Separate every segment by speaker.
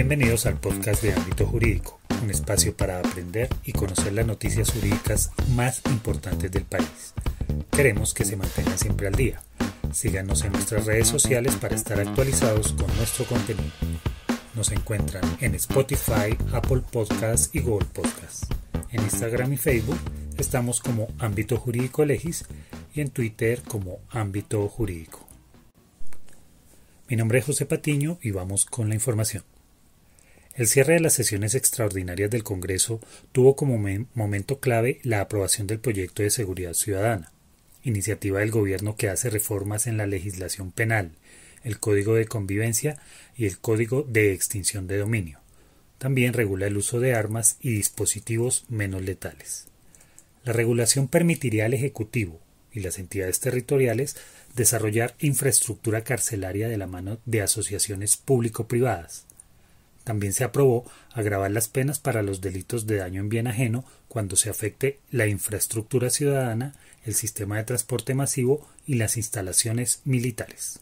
Speaker 1: Bienvenidos al podcast de ámbito jurídico, un espacio para aprender y conocer las noticias jurídicas más importantes del país. Queremos que se mantengan siempre al día. Síganos en nuestras redes sociales para estar actualizados con nuestro contenido. Nos encuentran en Spotify, Apple Podcasts y Google Podcasts. En Instagram y Facebook estamos como Ámbito Jurídico Legis y en Twitter como Ámbito Jurídico. Mi nombre es José Patiño y vamos con la información. El cierre de las sesiones extraordinarias del Congreso tuvo como momento clave la aprobación del proyecto de seguridad ciudadana, iniciativa del Gobierno que hace reformas en la legislación penal, el Código de Convivencia y el Código de Extinción de Dominio. También regula el uso de armas y dispositivos menos letales. La regulación permitiría al Ejecutivo y las entidades territoriales desarrollar infraestructura carcelaria de la mano de asociaciones público-privadas, también se aprobó agravar las penas para los delitos de daño en bien ajeno cuando se afecte la infraestructura ciudadana, el sistema de transporte masivo y las instalaciones militares.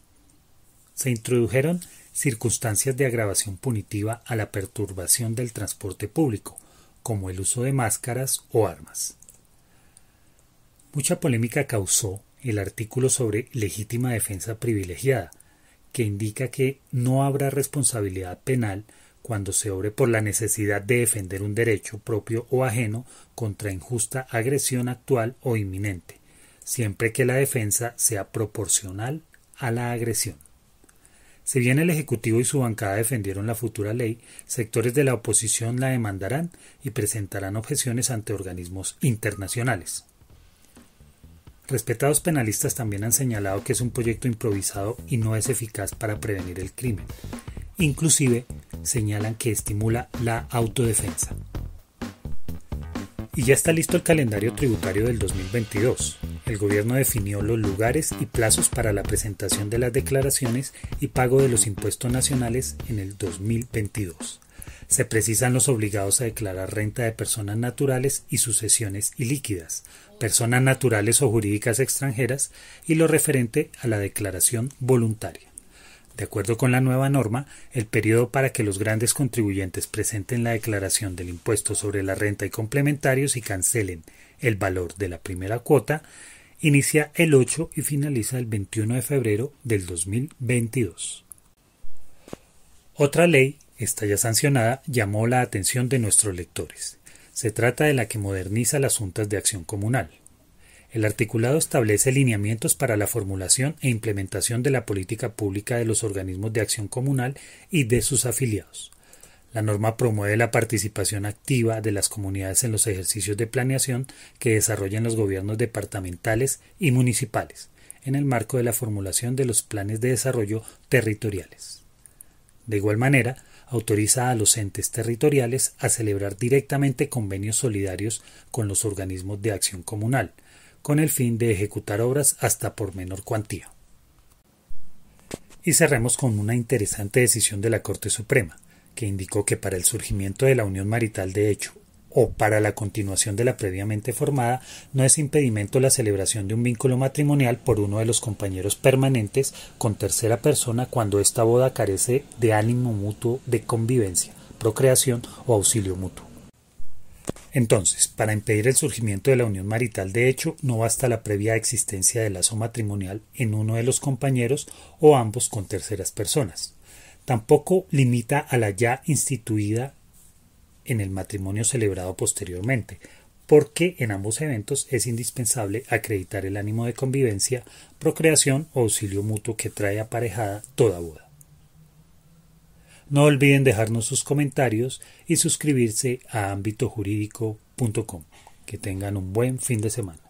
Speaker 1: Se introdujeron circunstancias de agravación punitiva a la perturbación del transporte público, como el uso de máscaras o armas. Mucha polémica causó el artículo sobre legítima defensa privilegiada, que indica que no habrá responsabilidad penal cuando se obre por la necesidad de defender un derecho propio o ajeno contra injusta agresión actual o inminente, siempre que la defensa sea proporcional a la agresión. Si bien el Ejecutivo y su bancada defendieron la futura ley, sectores de la oposición la demandarán y presentarán objeciones ante organismos internacionales. Respetados penalistas también han señalado que es un proyecto improvisado y no es eficaz para prevenir el crimen. Inclusive señalan que estimula la autodefensa. Y ya está listo el calendario tributario del 2022. El gobierno definió los lugares y plazos para la presentación de las declaraciones y pago de los impuestos nacionales en el 2022. Se precisan los obligados a declarar renta de personas naturales y sucesiones ilíquidas, personas naturales o jurídicas extranjeras y lo referente a la declaración voluntaria. De acuerdo con la nueva norma, el periodo para que los grandes contribuyentes presenten la declaración del impuesto sobre la renta y complementarios y cancelen el valor de la primera cuota inicia el 8 y finaliza el 21 de febrero del 2022. Otra ley, esta ya sancionada, llamó la atención de nuestros lectores. Se trata de la que moderniza las juntas de acción comunal. El articulado establece lineamientos para la formulación e implementación de la política pública de los organismos de acción comunal y de sus afiliados. La norma promueve la participación activa de las comunidades en los ejercicios de planeación que desarrollan los gobiernos departamentales y municipales, en el marco de la formulación de los planes de desarrollo territoriales. De igual manera, autoriza a los entes territoriales a celebrar directamente convenios solidarios con los organismos de acción comunal, con el fin de ejecutar obras hasta por menor cuantía. Y cerremos con una interesante decisión de la Corte Suprema, que indicó que para el surgimiento de la unión marital de hecho o para la continuación de la previamente formada no es impedimento la celebración de un vínculo matrimonial por uno de los compañeros permanentes con tercera persona cuando esta boda carece de ánimo mutuo de convivencia, procreación o auxilio mutuo. Entonces, para impedir el surgimiento de la unión marital de hecho, no basta la previa existencia del lazo matrimonial en uno de los compañeros o ambos con terceras personas. Tampoco limita a la ya instituida en el matrimonio celebrado posteriormente, porque en ambos eventos es indispensable acreditar el ánimo de convivencia, procreación o auxilio mutuo que trae aparejada toda boda. No olviden dejarnos sus comentarios y suscribirse a ámbitojurídico.com. Que tengan un buen fin de semana.